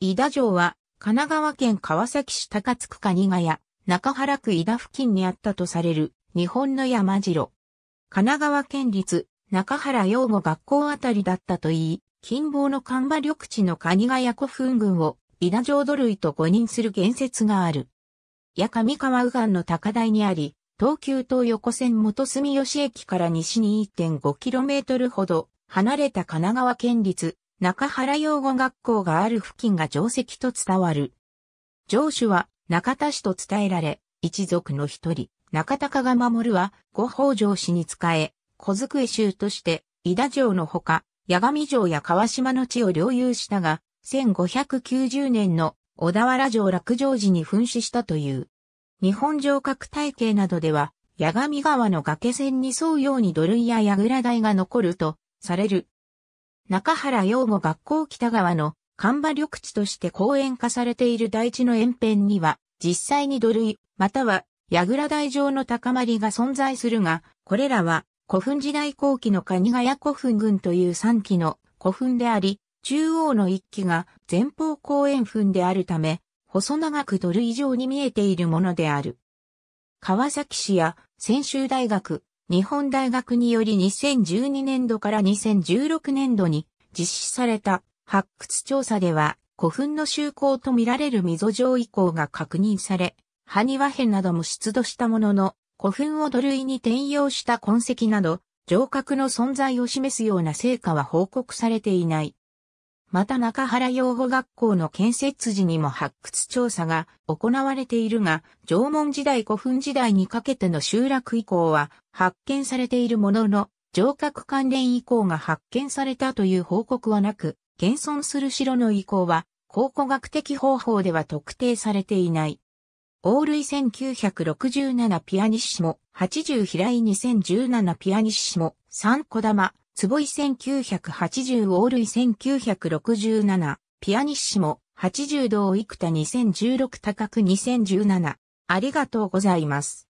伊田城は、神奈川県川崎市高津区蟹ヶ谷、中原区伊田付近にあったとされる、日本の山城。神奈川県立、中原養護学校あたりだったといい、近傍の神馬緑地の蟹ヶ谷古墳群を、伊田城土類と誤認する言説がある。八上川右岸の高台にあり、東急東横線元住吉駅から西に 1.5km ほど離れた神奈川県立中原養護学校がある付近が定石と伝わる。上主は中田氏と伝えられ、一族の一人、中高が守るは、御北条氏に仕え、小机衆として、伊田城のほか、八神城や川島の地を領有したが、1590年の小田原城落城時に噴死したという。日本城郭体系などでは、八神川の崖線に沿うように土塁や櫓台が残ると、される中原養護学校北側の看板緑地として公園化されている大地の沿辺には、実際に土塁、または、矢倉台状の高まりが存在するが、これらは、古墳時代後期の蟹ヶ谷古墳群という3期の古墳であり、中央の1期が前方公園墳であるため、細長く土塁状に見えているものである。川崎市や専修大学、日本大学により2012年度から2016年度に実施された発掘調査では古墳の就航とみられる溝状遺構が確認され、ハニワヘなども出土したものの古墳を土塁に転用した痕跡など城郭の存在を示すような成果は報告されていない。また中原養護学校の建設時にも発掘調査が行われているが、縄文時代古墳時代にかけての集落以降は発見されているものの、城郭関連遺構が発見されたという報告はなく、現存する城の遺構は考古学的方法では特定されていない。オールイ1967ピアニッシモ、80平井2017ピアニッシモ、3小玉、つぼい1980オールイ1967、ピアニッシモ、80度を幾多2016高く2017。ありがとうございます。